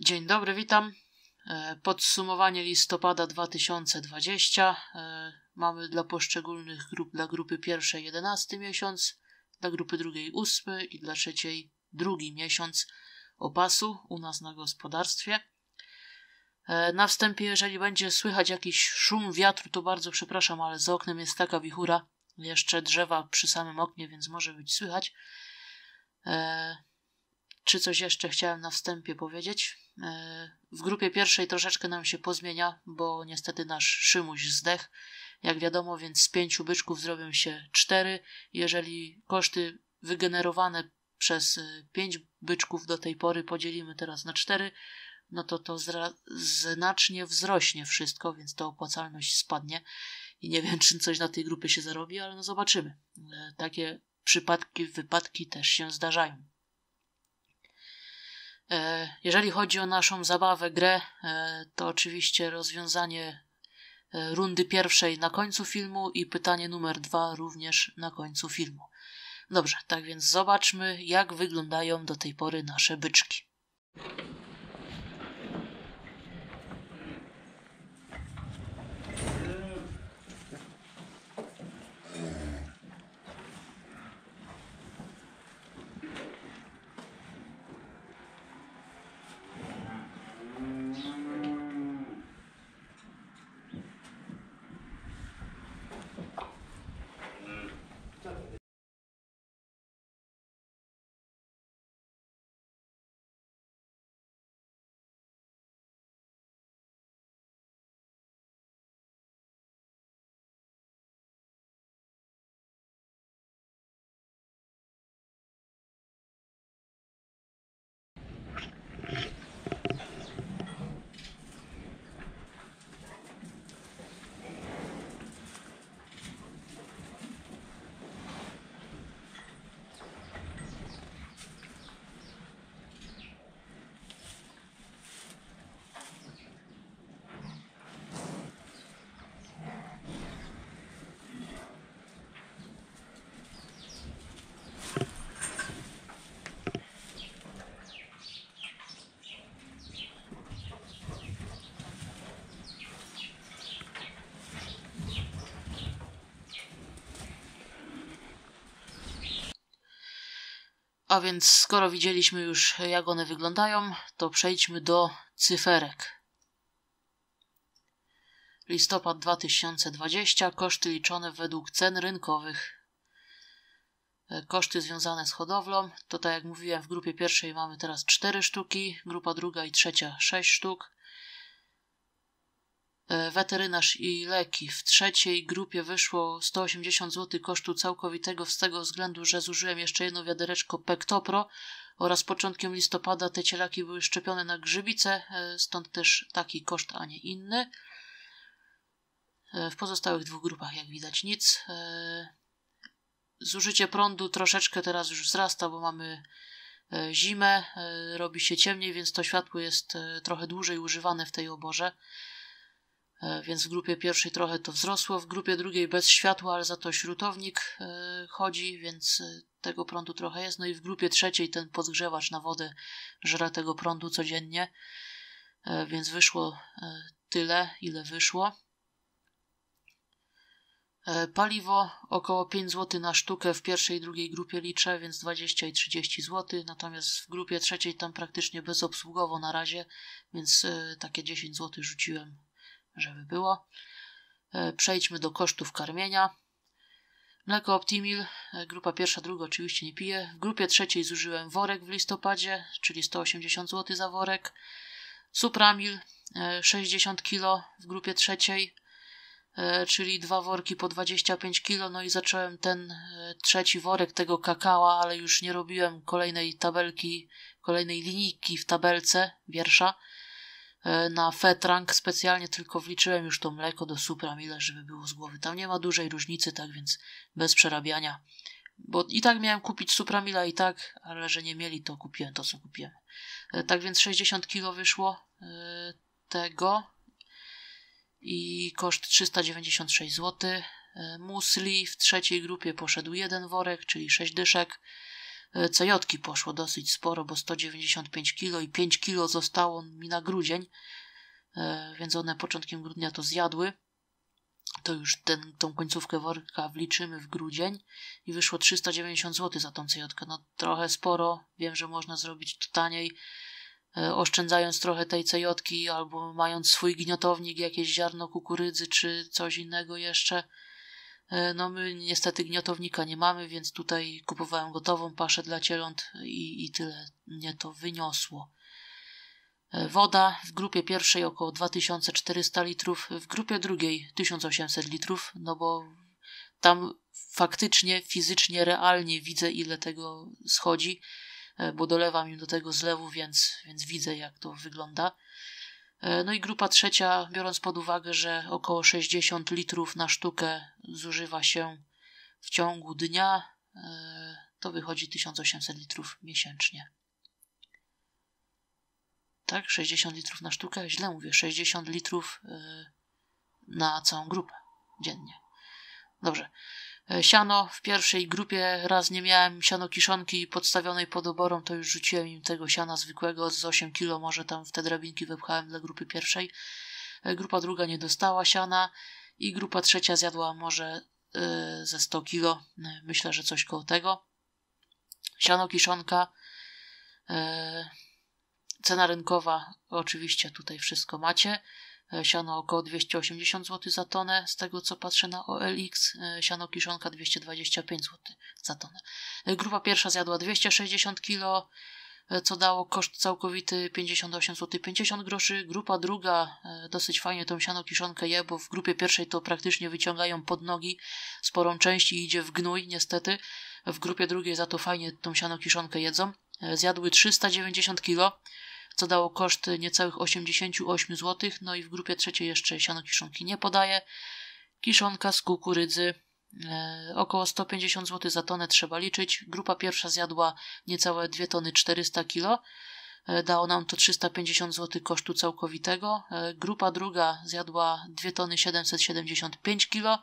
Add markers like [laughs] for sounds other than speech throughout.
Dzień dobry, witam. E, podsumowanie listopada 2020. E, mamy dla poszczególnych grup, dla grupy pierwszej 11 miesiąc, dla grupy drugiej 8 i dla trzeciej drugi miesiąc opasu u nas na gospodarstwie. E, na wstępie, jeżeli będzie słychać jakiś szum wiatru, to bardzo przepraszam, ale za oknem jest taka wichura, jeszcze drzewa przy samym oknie, więc może być słychać. Czy coś jeszcze chciałem na wstępie powiedzieć? E, w grupie pierwszej troszeczkę nam się pozmienia, bo niestety nasz Szymuś zdech. Jak wiadomo, więc z pięciu byczków zrobią się cztery. Jeżeli koszty wygenerowane przez e, pięć byczków do tej pory podzielimy teraz na cztery, no to to znacznie wzrośnie wszystko, więc ta opłacalność spadnie. I nie wiem, czy coś na tej grupie się zarobi, ale no zobaczymy. E, takie przypadki, wypadki też się zdarzają. E, jeżeli chodzi o naszą zabawę, grę, e, to oczywiście rozwiązanie e, rundy pierwszej na końcu filmu i pytanie numer dwa również na końcu filmu. Dobrze, tak więc zobaczmy, jak wyglądają do tej pory nasze byczki. A więc skoro widzieliśmy już jak one wyglądają, to przejdźmy do cyferek. Listopad 2020. Koszty liczone według cen rynkowych. E, koszty związane z hodowlą, to tak jak mówiłem w grupie pierwszej mamy teraz 4 sztuki, grupa druga i trzecia 6 sztuk. E, weterynarz i leki. W trzeciej grupie wyszło 180 zł kosztu całkowitego z tego względu, że zużyłem jeszcze jedno wiadereczko Pektopro oraz początkiem listopada te cielaki były szczepione na grzybice, e, stąd też taki koszt, a nie inny. E, w pozostałych dwóch grupach jak widać nic. Zużycie prądu troszeczkę teraz już wzrasta, bo mamy zimę, robi się ciemniej, więc to światło jest trochę dłużej używane w tej oborze. E, więc w grupie pierwszej trochę to wzrosło, w grupie drugiej bez światła, ale za to śrutownik e, chodzi, więc e, tego prądu trochę jest. No i w grupie trzeciej ten podgrzewacz na wodę żera tego prądu codziennie, więc wyszło tyle, ile wyszło. Paliwo około 5 zł na sztukę w pierwszej i drugiej grupie liczę, więc 20 i 30 zł, natomiast w grupie trzeciej tam praktycznie bezobsługowo na razie, więc takie 10 zł rzuciłem żeby było. E, przejdźmy do kosztów karmienia. Mleko Optimil, e, grupa pierwsza, druga oczywiście nie piję. W grupie trzeciej zużyłem worek w listopadzie, czyli 180 zł za worek. Supramil 60 e, kg w grupie trzeciej, czyli dwa worki po 25 kg. No i zacząłem ten trzeci worek tego kakała, ale już nie robiłem kolejnej tabelki, kolejnej linijki w tabelce wiersza E, na Fetrank specjalnie tylko wliczyłem już to mleko do Supramila, żeby było z głowy. Tam nie ma dużej różnicy, tak więc bez przerabiania. Bo i tak miałem kupić supramila i tak, ale że nie mieli, to kupiłem to, co kupiłem. E, tak więc 60 kg wyszło e, tego i koszt 396 zł. Musli w trzeciej grupie poszedł jeden worek, czyli 6 dyszek. E, cejotki poszło dosyć sporo, bo 195 kg i 5 kg zostało mi na grudzień, e, więc one początkiem grudnia to zjadły. To już ten, tą końcówkę worka wliczymy w grudzień i wyszło 390 zł za tą cejotkę. No trochę sporo, wiem, że można zrobić to taniej, e, oszczędzając trochę tej cejotki albo mając swój gniotownik, jakieś ziarno kukurydzy czy coś innego jeszcze E, no my niestety gniotownika nie mamy, więc tutaj kupowałem gotową paszę dla cieląt i, i tyle mnie to wyniosło. E, woda w grupie pierwszej około 2400 litrów, w grupie drugiej 1800 litrów, no bo tam faktycznie, fizycznie, realnie widzę ile tego schodzi, e, bo dolewam im do tego zlewu, więc, więc widzę jak to wygląda. E, no i grupa trzecia, biorąc pod uwagę, że około 60 litrów na sztukę zużywa się w ciągu dnia, e, to wychodzi 1800 litrów miesięcznie. Tak, 60 litrów na sztukę, źle mówię, 60 litrów e, na całą grupę dziennie. Dobrze. E, siano w pierwszej grupie raz nie miałem siano kiszonki podstawionej pod oborą, to już rzuciłem im tego siana zwykłego z 8 kilo, może tam w te drabinki wypchałem dla grupy pierwszej. E, grupa druga nie dostała siana i grupa trzecia zjadła może e, ze 100 kilo, myślę, że coś koło tego. Siano kiszonka, cena rynkowa, oczywiście tutaj wszystko macie. E, siano około 280 zł za tonę, z tego co patrzę na OLX, e, siano kiszonka 225 zł za tonę. E, grupa pierwsza zjadła 260 kg, co dało koszt całkowity 58 zł 50 groszy. Grupa druga dosyć fajnie tą siano kiszonkę je, bo w grupie pierwszej to praktycznie wyciągają pod nogi, sporą część i idzie w gnój niestety. W grupie drugiej za to fajnie tą siano kiszonkę jedzą. Zjadły 390 kg co dało koszt niecałych 88 zł. No i w grupie trzeciej jeszcze siano kiszonki nie podaje. Kiszonka z kukurydzy e, Około 150 zł za tonę trzeba liczyć. Grupa pierwsza zjadła niecałe 2 tony 400 kg. E, dało nam to 350 zł kosztu całkowitego. E, grupa druga zjadła 2 tony 775 kg,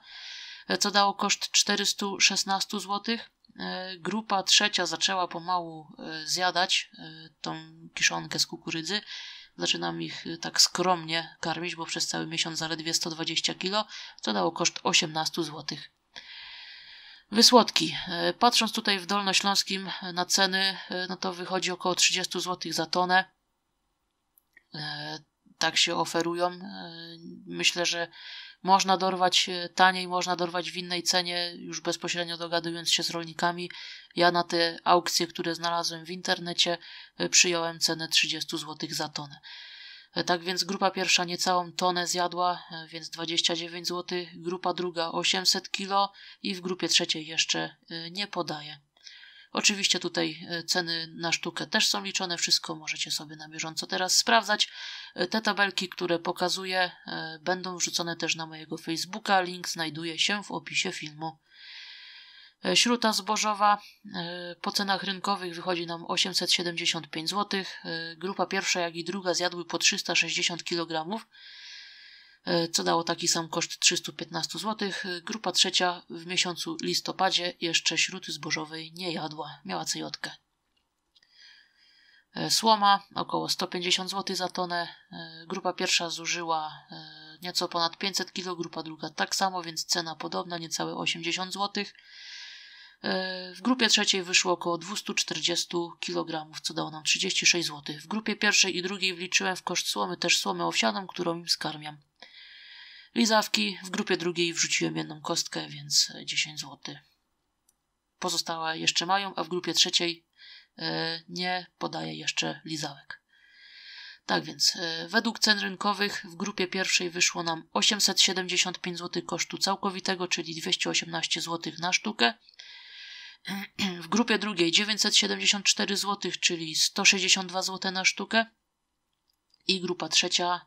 co dało koszt 416 zł. E, grupa trzecia zaczęła pomału e, zjadać e, tą kiszonkę z kukurydzy. Zaczynam ich tak skromnie karmić, bo przez cały miesiąc zaledwie 120 kg, co dało koszt 18 zł. Wysłodki. Patrząc tutaj w Dolnośląskim na ceny, no to wychodzi około 30 zł za tonę. Tak się oferują. Myślę, że można dorwać e, taniej, można dorwać w innej cenie, już bezpośrednio dogadując się z rolnikami. Ja na te aukcje, które znalazłem w internecie, e, przyjąłem cenę 30 zł za tonę. E, tak więc grupa pierwsza niecałą tonę zjadła, więc 29 zł, grupa druga 800 kg i w grupie trzeciej jeszcze nie podaje. Oczywiście tutaj e, ceny na sztukę też są liczone, wszystko możecie sobie na bieżąco teraz sprawdzać. E, te tabelki, które pokazuję, e, będą wrzucone też na mojego Facebooka. Link znajduje się w opisie filmu. Śruta zbożowa po cenach rynkowych wychodzi nam 875 zł. Grupa pierwsza, jak i druga zjadły po 360 kg. E, co dało taki sam koszt 315 zł. E, grupa trzecia w miesiącu listopadzie jeszcze śruty zbożowej nie jadła, miała cejotkę. E, słoma około 150 zł za tonę. Grupa pierwsza zużyła nieco ponad 500 kg, grupa druga tak samo, więc cena podobna, niecałe 80 zł. W grupie trzeciej wyszło około 240 kg, co dało nam 36 zł. W grupie pierwszej i drugiej wliczyłem w koszt słomy też słomę owsianą, którą im skarmiam. Lizawki w grupie drugiej wrzuciłem jedną kostkę, więc 10 zł. Pozostałe jeszcze mają, a w grupie trzeciej e, nie podaję jeszcze lizawek. Tak więc, e, według cen rynkowych w grupie pierwszej wyszło nam 875 zł kosztu całkowitego, czyli 218 zł na sztukę. [clears throat] W grupie drugiej 974 zł, czyli 162 zł na sztukę. I grupa trzecia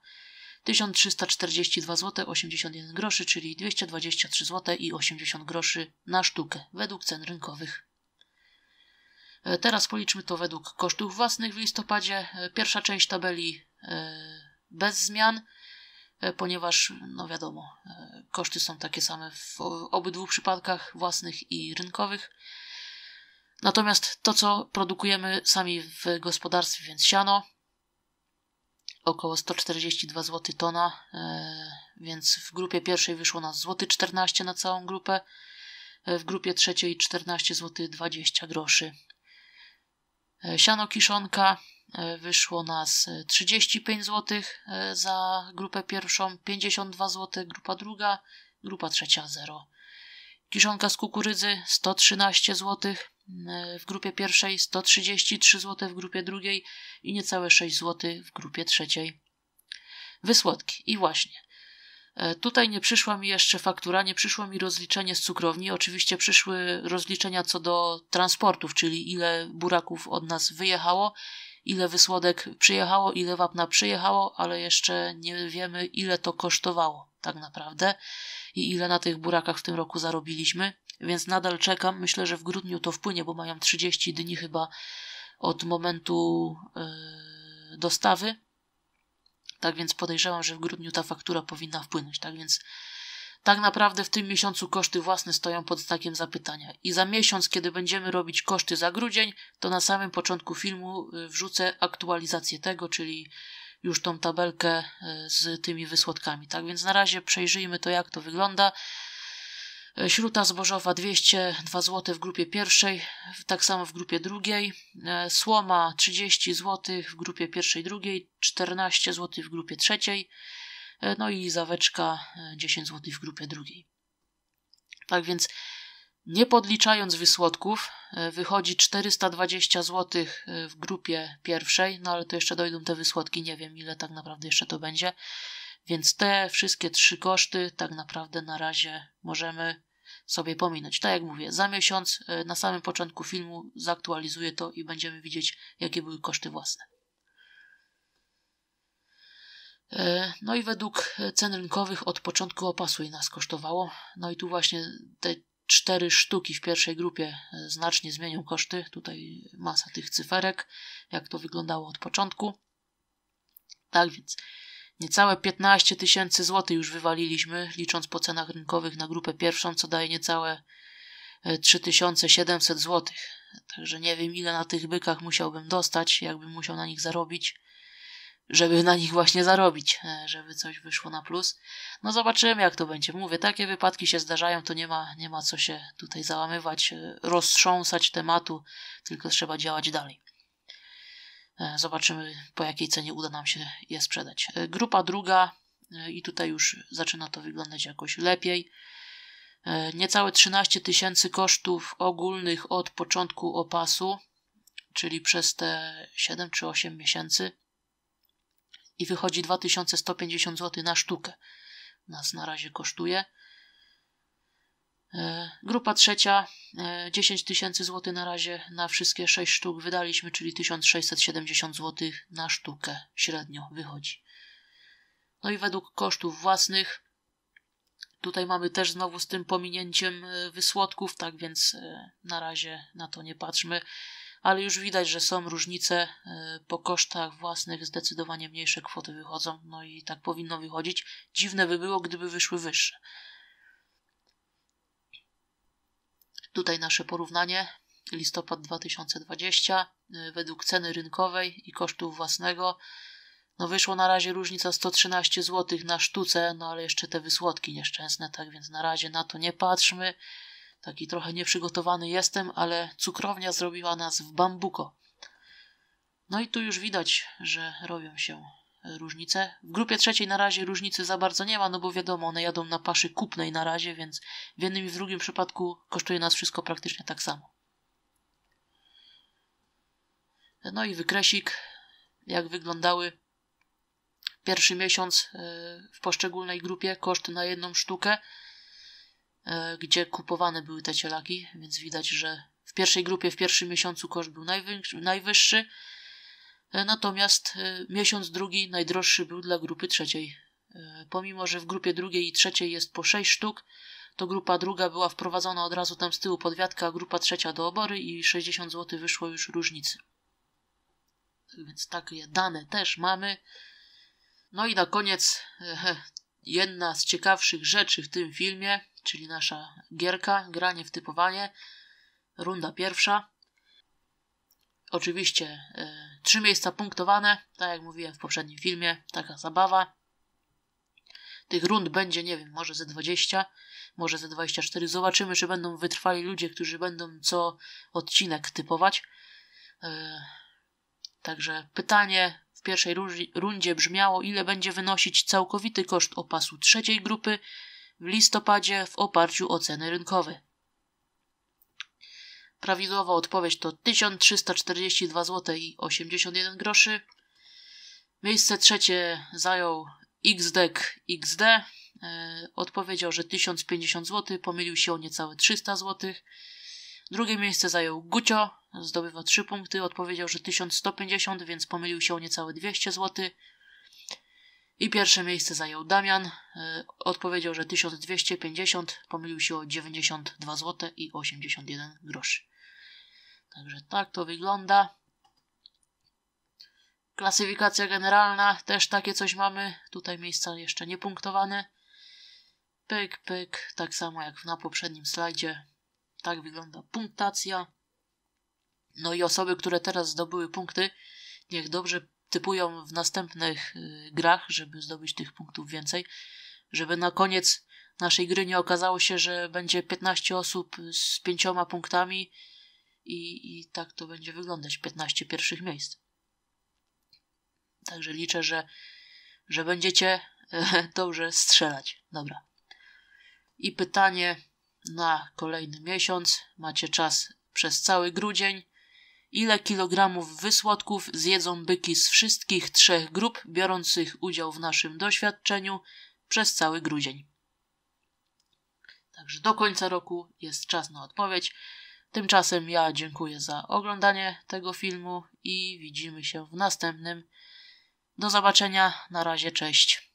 1342 zł 81 groszy, czyli 223 zł i 80 groszy na sztukę według cen rynkowych. E, teraz policzmy to według kosztów własnych w listopadzie. E, pierwsza część tabeli e, bez zmian, ponieważ, no wiadomo, koszty są takie same w obydwu przypadkach własnych i rynkowych. Natomiast to, co produkujemy sami w gospodarstwie, więc siano, około 142 zł tona, e, więc w grupie pierwszej wyszło nas złoty 14 zł na całą grupę, e, w grupie trzeciej 14 zł 20 groszy. E, siano kiszonka wyszło nas 35 zł za grupę pierwszą, 52 zł grupa druga, grupa trzecia 0. Kiszonka z kukurydzy 113 złotych w grupie pierwszej, 133 zł w grupie drugiej i niecałe 6 zł w grupie trzeciej. Wysłodki. I właśnie. E, tutaj nie przyszła mi jeszcze faktura, nie przyszło mi rozliczenie z cukrowni. Oczywiście przyszły rozliczenia co do transportów, czyli ile buraków od nas wyjechało, ile wysłodek przyjechało, ile wapna przyjechało, ale jeszcze nie wiemy, ile to kosztowało tak naprawdę i ile na tych burakach w tym roku zarobiliśmy więc nadal czekam. Myślę, że w grudniu to wpłynie, bo mają 30 dni chyba od momentu yy, dostawy. Tak więc podejrzewam, że w grudniu ta faktura powinna wpłynąć. Tak więc tak naprawdę w tym miesiącu koszty własne stoją pod znakiem zapytania. I za miesiąc, kiedy będziemy robić koszty za grudzień, to na samym początku filmu yy, wrzucę aktualizację tego, czyli już tą tabelkę yy, z tymi wysłodkami. Tak więc na razie przejrzyjmy to, jak to wygląda. Śruta zbożowa 202 zł w grupie pierwszej, tak samo w grupie drugiej. E, słoma 30 zł w grupie pierwszej, drugiej, 14 zł w grupie trzeciej. E, no i zaweczka 10 e, zł w grupie drugiej. Tak więc nie podliczając wysłodków, wychodzi 420 zł w grupie pierwszej, no ale to jeszcze dojdą te wysłodki, nie wiem ile tak naprawdę jeszcze to będzie. Więc te wszystkie trzy koszty tak naprawdę na razie możemy sobie pominąć. Tak jak mówię, za miesiąc e, na samym początku filmu zaktualizuję to i będziemy widzieć, jakie były koszty własne. E, no i według e, cen rynkowych od początku opasu i nas kosztowało. No i tu właśnie te cztery sztuki w pierwszej grupie znacznie zmienią koszty. Tutaj masa tych cyferek, jak to wyglądało od początku. Tak więc Niecałe 15 tysięcy złotych już wywaliliśmy, licząc po cenach rynkowych na grupę pierwszą, co daje niecałe 3700 e, złotych. Także nie wiem, ile na tych bykach musiałbym dostać, jakbym musiał na nich zarobić, żeby na nich właśnie zarobić, e, żeby coś wyszło na plus. No zobaczymy, jak to będzie. Mówię, takie wypadki się zdarzają, to nie ma, nie ma co się tutaj załamywać, e, roztrząsać tematu, tylko trzeba działać dalej. E, zobaczymy, po jakiej cenie uda nam się je sprzedać. E, grupa druga, e, i tutaj już zaczyna to wyglądać jakoś lepiej. Niecałe 13 tysięcy kosztów ogólnych od początku opasu, czyli przez te 7 czy 8 miesięcy. I wychodzi 2150 zł na sztukę. Nas na razie kosztuje. E, grupa trzecia, 10 e, tysięcy złotych na razie na wszystkie 6 sztuk wydaliśmy, czyli 1670 zł na sztukę średnio wychodzi. No i według kosztów własnych, tutaj mamy też znowu z tym pominięciem e, wysłodków, tak więc na razie na to nie patrzmy, ale już widać, że są różnice po kosztach własnych, zdecydowanie mniejsze kwoty wychodzą, no i tak powinno wychodzić. Dziwne by było, gdyby wyszły wyższe. Tutaj nasze porównanie listopad 2020 y, według ceny rynkowej i kosztów własnego. No wyszło na razie różnica 113 zł na sztuce, no ale jeszcze te wysłodki nieszczęsne, tak więc na razie na to nie patrzmy. Taki trochę nieprzygotowany jestem, ale cukrownia zrobiła nas w bambuko. No i tu już widać, że robią się różnice. W grupie trzeciej na razie różnicy za bardzo nie ma, no bo wiadomo, one jadą na paszy kupnej na razie, więc w jednym i w drugim przypadku kosztuje nas wszystko praktycznie tak samo. No i wykresik, jak wyglądały pierwszy miesiąc e, w poszczególnej grupie, koszty na jedną sztukę, e, gdzie kupowane były te cielaki, więc widać, że w pierwszej grupie w pierwszym miesiącu koszt był najwyższy, E, natomiast e, miesiąc drugi najdroższy był dla grupy trzeciej. E, pomimo, że w grupie drugiej i trzeciej jest po sześć sztuk, to grupa druga była wprowadzona od razu tam z tyłu podwiatka, a grupa trzecia do obory i 60 zł wyszło już różnicy. Więc takie dane też mamy. No i na koniec jedna z ciekawszych rzeczy w tym filmie, czyli nasza gierka, granie w typowanie, runda pierwsza. Oczywiście Trzy miejsca punktowane, tak jak mówiłem w poprzednim filmie, taka zabawa. Tych rund będzie, nie wiem, może ze 20, może ze 24. Zobaczymy, czy będą wytrwali ludzie, którzy będą co odcinek typować. Yy, także pytanie w pierwszej rundzie brzmiało, ile będzie wynosić całkowity koszt opasu trzeciej grupy w listopadzie w oparciu o ceny rynkowe. Prawidłowa odpowiedź to 1342 zł i 81 groszy. Miejsce trzecie zajął XDEK XD. E, odpowiedział, że 1050 zł, pomylił się o niecałe 300 zł. Drugie miejsce zajął Gucio, zdobywa 3 punkty, odpowiedział, że 1150, więc pomylił się o niecałe 200 zł. I pierwsze miejsce zajął Damian, e, odpowiedział, że 1250, pomylił się o 92 zł i 81 groszy. Także tak to wygląda. Klasyfikacja generalna, też takie coś mamy. Tutaj miejsca jeszcze niepunktowane. Pyk, pyk, tak samo jak na poprzednim slajdzie. Tak wygląda punktacja. No i osoby, które teraz zdobyły punkty, niech dobrze typują w następnych y, grach, żeby zdobyć tych punktów więcej. Żeby na koniec naszej gry nie okazało się, że będzie 15 osób z 5 punktami, i, i tak to będzie wyglądać 15 pierwszych miejsc. Także liczę, że, że będziecie dobrze [laughs] strzelać. Dobra. I pytanie na kolejny miesiąc. Macie czas przez cały grudzień. Ile kilogramów wysłodków zjedzą byki z wszystkich trzech grup biorących udział w naszym doświadczeniu przez cały grudzień? Także do końca roku jest czas na odpowiedź. Tymczasem ja dziękuję za oglądanie tego filmu i widzimy się w następnym. Do zobaczenia, na razie, cześć.